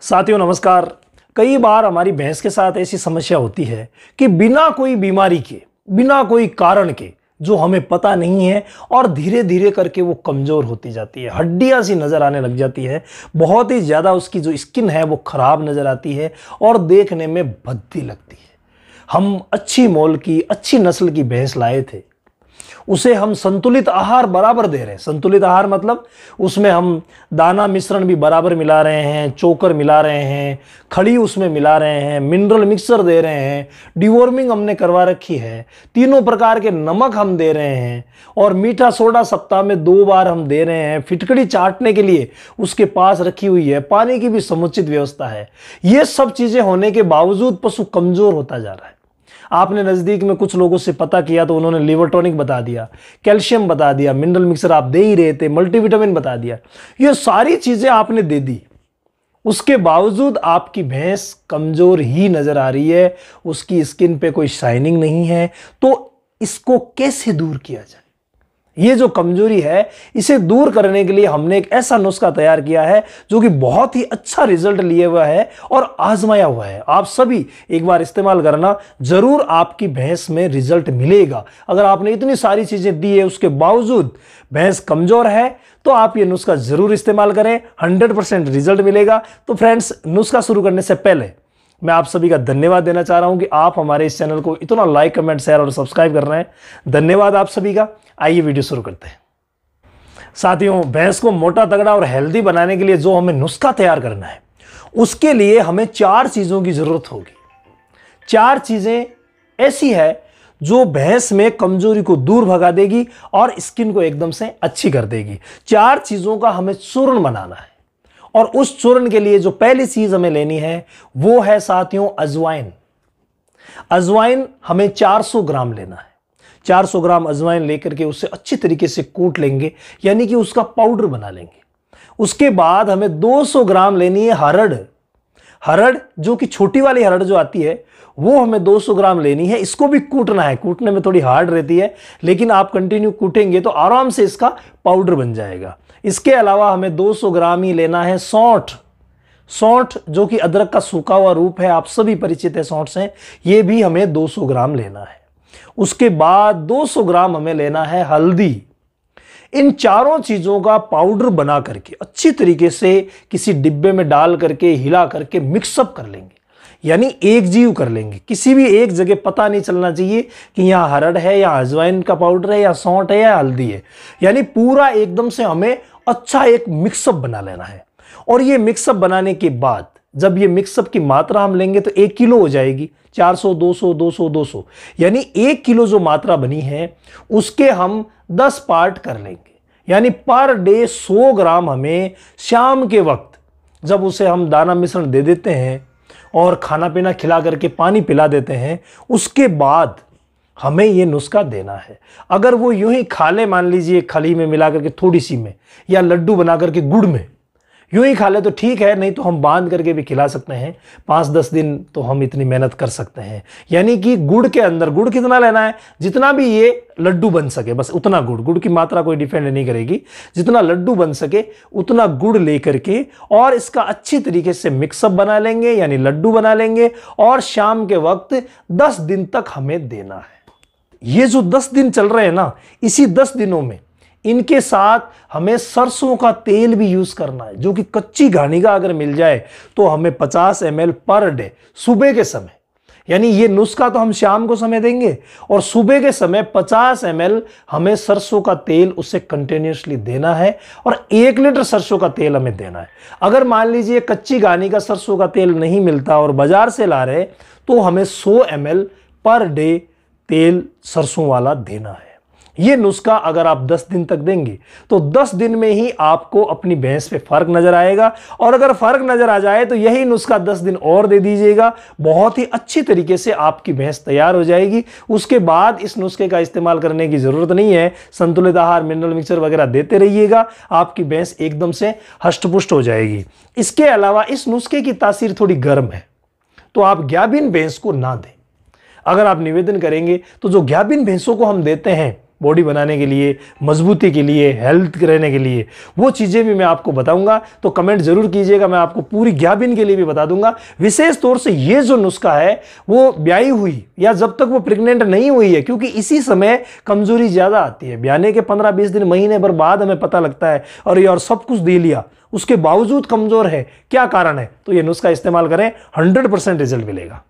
साथियों नमस्कार कई बार हमारी भैंस के साथ ऐसी समस्या होती है कि बिना कोई बीमारी के बिना कोई कारण के जो हमें पता नहीं है और धीरे धीरे करके वो कमज़ोर होती जाती है हड्डियाँ सी नज़र आने लग जाती है बहुत ही ज़्यादा उसकी जो स्किन है वो ख़राब नज़र आती है और देखने में भद्दी लगती है हम अच्छी मोल की अच्छी नस्ल की भैंस लाए थे उसे हम संतुलित आहार बराबर दे रहे हैं संतुलित आहार मतलब उसमें हम दाना मिश्रण भी बराबर मिला रहे हैं चोकर मिला रहे हैं खड़ी उसमें मिला रहे हैं मिनरल मिक्सर दे रहे हैं डिवॉर्मिंग हमने करवा रखी है तीनों प्रकार के नमक हम दे रहे हैं और मीठा सोडा सप्ताह में दो बार हम दे रहे हैं फिटकड़ी चाटने के लिए उसके पास रखी हुई है पानी की भी समुचित व्यवस्था है ये सब चीज़ें होने के बावजूद पशु कमज़ोर होता जा रहा है आपने नज़दीक में कुछ लोगों से पता किया तो उन्होंने लिवरटॉनिक बता दिया कैल्शियम बता दिया मिनरल मिक्सर आप दे ही रहे थे मल्टीविटामिन बता दिया ये सारी चीज़ें आपने दे दी उसके बावजूद आपकी भैंस कमज़ोर ही नज़र आ रही है उसकी स्किन पे कोई शाइनिंग नहीं है तो इसको कैसे दूर किया जाए ये जो कमजोरी है इसे दूर करने के लिए हमने एक ऐसा नुस्खा तैयार किया है जो कि बहुत ही अच्छा रिजल्ट लिए हुआ है और आजमाया हुआ है आप सभी एक बार इस्तेमाल करना जरूर आपकी भैंस में रिजल्ट मिलेगा अगर आपने इतनी सारी चीजें दी है उसके बावजूद भैंस कमजोर है तो आप ये नुस्खा जरूर इस्तेमाल करें हंड्रेड रिजल्ट मिलेगा तो फ्रेंड्स नुस्खा शुरू करने से पहले मैं आप सभी का धन्यवाद देना चाह रहा हूँ कि आप हमारे इस चैनल को इतना लाइक कमेंट शेयर और सब्सक्राइब कर रहे हैं धन्यवाद आप सभी का आइए वीडियो शुरू करते हैं साथियों भैंस को मोटा तगड़ा और हेल्दी बनाने के लिए जो हमें नुस्खा तैयार करना है उसके लिए हमें चार चीज़ों की ज़रूरत होगी चार चीज़ें ऐसी है जो भैंस में कमजोरी को दूर भगा देगी और स्किन को एकदम से अच्छी कर देगी चार चीज़ों का हमें चूर्ण बनाना है और उस चूर्ण के लिए जो पहली चीज हमें लेनी है वो है साथियों अजवाइन अजवाइन हमें 400 ग्राम लेना है 400 ग्राम अजवाइन लेकर के उसे अच्छी तरीके से कूट लेंगे यानी कि उसका पाउडर बना लेंगे उसके बाद हमें 200 ग्राम लेनी है हरड़ हरड़ जो कि छोटी वाली हरड़ जो आती है वो हमें 200 ग्राम लेनी है इसको भी कूटना है कूटने में थोड़ी हार्ड रहती है लेकिन आप कंटिन्यू कूटेंगे तो आराम से इसका पाउडर बन जाएगा इसके अलावा हमें 200 ग्राम ही लेना है सौठ सौठ जो कि अदरक का सूखा हुआ रूप है आप सभी परिचित है सौठ से ये भी हमें 200 ग्राम लेना है उसके बाद 200 ग्राम हमें लेना है हल्दी इन चारों चीज़ों का पाउडर बना करके अच्छी तरीके से किसी डिब्बे में डाल करके हिला करके मिक्सअप कर लेंगे यानी एक जीव कर लेंगे किसी भी एक जगह पता नहीं चलना चाहिए कि यहाँ हरड़ है या अजवाइन का पाउडर है या सौंठ है या हल्दी है यानी पूरा एकदम से हमें अच्छा एक मिक्सअप बना लेना है और ये मिक्सअप बनाने के बाद जब ये मिक्सअप की मात्रा हम लेंगे तो एक किलो हो जाएगी 400, 200, 200, 200 यानी एक किलो जो मात्रा बनी है उसके हम 10 पार्ट कर लेंगे यानी पर डे 100 ग्राम हमें शाम के वक्त जब उसे हम दाना मिश्रण दे देते हैं और खाना पीना खिला करके पानी पिला देते हैं उसके बाद हमें ये नुस्खा देना है अगर वो यूं ही खाले मान लीजिए खली में मिला करके थोड़ी सी में या लड्डू बना करके गुड़ में यूं ही खा ले तो ठीक है नहीं तो हम बांध करके भी खिला सकते हैं पाँच दस दिन तो हम इतनी मेहनत कर सकते हैं यानी कि गुड़ के अंदर गुड़ कितना लेना है जितना भी ये लड्डू बन सके बस उतना गुड़ गुड़ की मात्रा कोई डिपेंड नहीं करेगी जितना लड्डू बन सके उतना गुड़ लेकर के और इसका अच्छी तरीके से मिक्सअप बना लेंगे यानी लड्डू बना लेंगे और शाम के वक्त दस दिन तक हमें देना है ये जो दस दिन चल रहे हैं ना इसी दस दिनों में इनके साथ हमें सरसों का तेल भी यूज़ करना है जो कि कच्ची घानी का अगर मिल जाए तो हमें 50 एम पर डे सुबह के समय यानी ये नुस्खा तो हम शाम को समय देंगे और सुबह के समय 50 एम हमें सरसों का तेल उसे कंटिन्यूसली देना है और एक लीटर सरसों का तेल हमें देना है अगर मान लीजिए कच्ची घानी का सरसों का तेल नहीं मिलता और बाजार से ला रहे तो हमें 100 एम पर डे तेल सरसों वाला देना है ये नुस्खा अगर आप 10 दिन तक देंगे तो 10 दिन में ही आपको अपनी भैंस पे फर्क नजर आएगा और अगर फर्क नजर आ जाए तो यही नुस्खा 10 दिन और दे दीजिएगा बहुत ही अच्छी तरीके से आपकी भैंस तैयार हो जाएगी उसके बाद इस नुस्खे का इस्तेमाल करने की जरूरत नहीं है संतुलित आहार मिनरल मिक्सर वगैरह देते रहिएगा आपकी भैंस एकदम से हष्टपुष्ट हो जाएगी इसके अलावा इस नुस्खे की तासीर थोड़ी गर्म है तो आप ग्याबिन भैंस को ना दें अगर आप निवेदन करेंगे तो जो ग्याबिन भैंसों को हम देते हैं बॉडी बनाने के लिए मजबूती के लिए हेल्थ रहने के लिए वो चीज़ें भी मैं आपको बताऊंगा तो कमेंट ज़रूर कीजिएगा मैं आपको पूरी ज्ञाबिन के लिए भी बता दूंगा विशेष तौर से ये जो नुस्खा है वो ब्याई हुई या जब तक वो प्रेग्नेंट नहीं हुई है क्योंकि इसी समय कमज़ोरी ज़्यादा आती है ब्याने के पंद्रह बीस दिन महीने भर बाद हमें पता लगता है और ये और सब कुछ दे लिया उसके बावजूद कमज़ोर है क्या कारण है तो ये नुस्खा इस्तेमाल करें हंड्रेड रिजल्ट मिलेगा